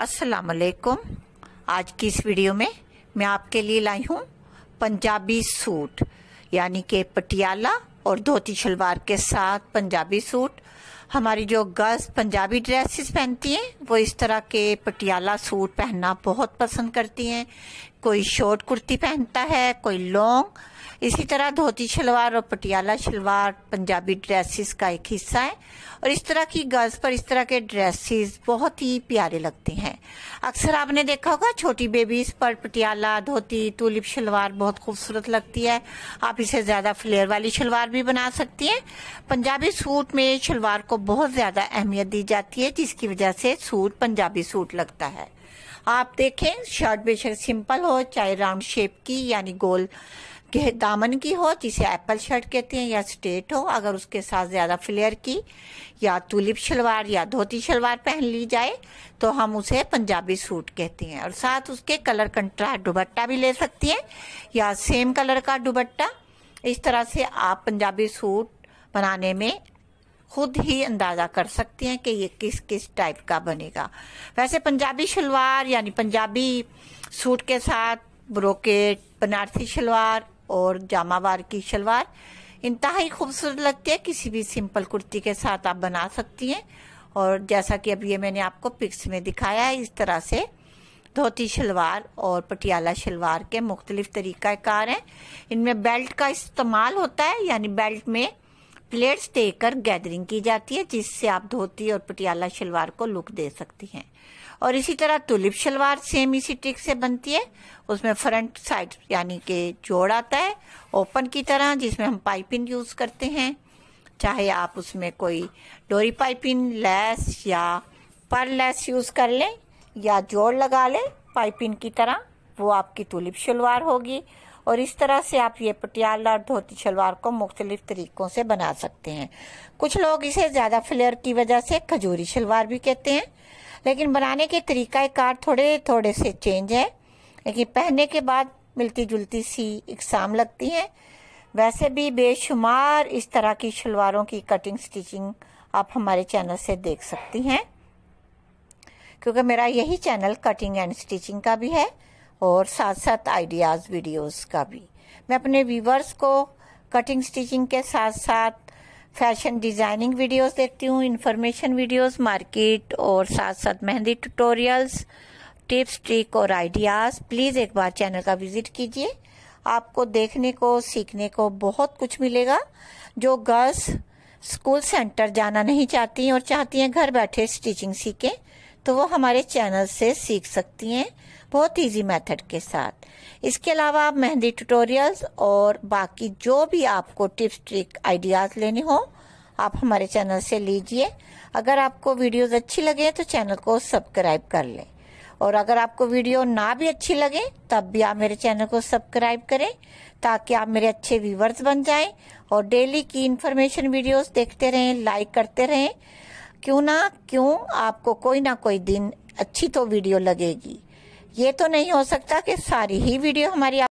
अस्सलाम वालेकुम आज की इस वीडियो में मैं आपके लिए लाई हूँ पंजाबी सूट यानी कि पटियाला और धोती शलवार के साथ पंजाबी सूट हमारी जो गर्ल्स पंजाबी ड्रेसेस पहनती हैं वो इस तरह के पटियाला सूट पहनना बहुत पसंद करती हैं कोई शॉर्ट कुर्ती पहनता है कोई लॉन्ग इसी तरह धोती शलवार और पटियाला शलवार पंजाबी ड्रेसेस का एक हिस्सा है और इस तरह की गर्ल्स पर इस तरह के ड्रेसेस बहुत ही प्यारे लगते हैं अक्सर आपने देखा होगा छोटी बेबीज पर पटियाला धोती टूलिप शलवार बहुत खूबसूरत लगती है आप इसे ज़्यादा फ्लेयर वाली शलवार भी बना सकती हैं पंजाबी सूट में शलवार को बहुत ज़्यादा अहमियत दी जाती है जिसकी वजह से सूट पंजाबी सूट लगता है आप देखें शर्ट बेशक सिंपल हो चाहे राउंड शेप की यानी गोल दामन की हो जिसे एप्पल शर्ट कहते हैं या स्ट्रेट हो अगर उसके साथ ज़्यादा फ्लेयर की या तुलिप शलवार या धोती शलवार पहन ली जाए तो हम उसे पंजाबी सूट कहते हैं और साथ उसके कलर कंट्रास्ट दुबट्टा भी ले सकती हैं या सेम कलर का दुबट्टा इस तरह से आप पंजाबी सूट बनाने में खुद ही अंदाज़ा कर सकती हैं कि ये किस किस टाइप का बनेगा वैसे पंजाबी शलवार यानी पंजाबी सूट के साथ ब्रोकेट बनारसी शलवार और जामावार की शलवार इंतहा खूबसूरत लगती है किसी भी सिंपल कुर्ती के साथ आप बना सकती हैं और जैसा कि अब ये मैंने आपको पिक्स में दिखाया है इस तरह से धोती शलवार और पटियाला शलवार के मुख्तलिफ तरीक़ाकार हैं इनमें बेल्ट का इस्तेमाल होता है यानी बेल्ट में प्लेट्स देकर गैदरिंग की जाती है जिससे आप धोती और पटियाला शलवार को लुक दे सकती हैं और इसी तरह तुलिप शलवार सेम इसी ट्रिक से बनती है उसमें फ्रंट साइड यानी कि जोड़ आता है ओपन की तरह जिसमें हम पाइपिंग यूज़ करते हैं चाहे आप उसमें कोई डोरी पाइपिंग लेस या पर लेस यूज़ कर लें या जोड़ लगा लें पाइपिंग की तरह वो आपकी तुलिप शलवार होगी और इस तरह से आप ये पटियाला और धोती शलवार को मुख्तलिफ तरीक़ों से बना सकते हैं कुछ लोग इसे ज़्यादा फ्लेयर की वजह से खजूरी शलवार भी कहते हैं लेकिन बनाने के तरीक़ाकार थोड़े थोड़े से चेंज हैं लेकिन पहनने के बाद मिलती जुलती सी इकसाम लगती हैं वैसे भी बेशुमार इस तरह की शलवारों की कटिंग स्टिचिंग आप हमारे चैनल से देख सकती हैं क्योंकि मेरा यही चैनल कटिंग एंड स्टिचिंग का भी है और साथ साथ आइडियाज़ वीडियोस का भी मैं अपने व्यूवर्स को कटिंग स्टिचिंग के साथ साथ फैशन डिज़ाइनिंग वीडियोस देती हूँ इन्फॉर्मेशन वीडियोस मार्केट और साथ साथ मेहंदी ट्यूटोरियल्स टिप्स ट्रिक और आइडियाज़ प्लीज़ एक बार चैनल का विज़िट कीजिए आपको देखने को सीखने को बहुत कुछ मिलेगा जो गर्ल्स स्कूल सेंटर जाना नहीं चाहती और चाहती हैं घर बैठे स्टिचिंग सीखें तो वो हमारे चैनल से सीख सकती हैं बहुत इजी मेथड के साथ इसके अलावा आप मेहंदी ट्यूटोरियल्स और बाकी जो भी आपको टिप्स ट्रिक आइडियाज़ लेने हो आप हमारे चैनल से लीजिए अगर आपको वीडियोस अच्छी लगे तो चैनल को सब्सक्राइब कर लें और अगर आपको वीडियो ना भी अच्छी लगे तब भी आप मेरे चैनल को सब्सक्राइब करें ताकि आप मेरे अच्छे व्यूवर्स बन जाएं और डेली की इन्फॉर्मेशन वीडियोस देखते रहें लाइक करते रहें क्यों ना क्यों आपको कोई ना कोई दिन अच्छी तो वीडियो लगेगी ये तो नहीं हो सकता कि सारी ही वीडियो हमारी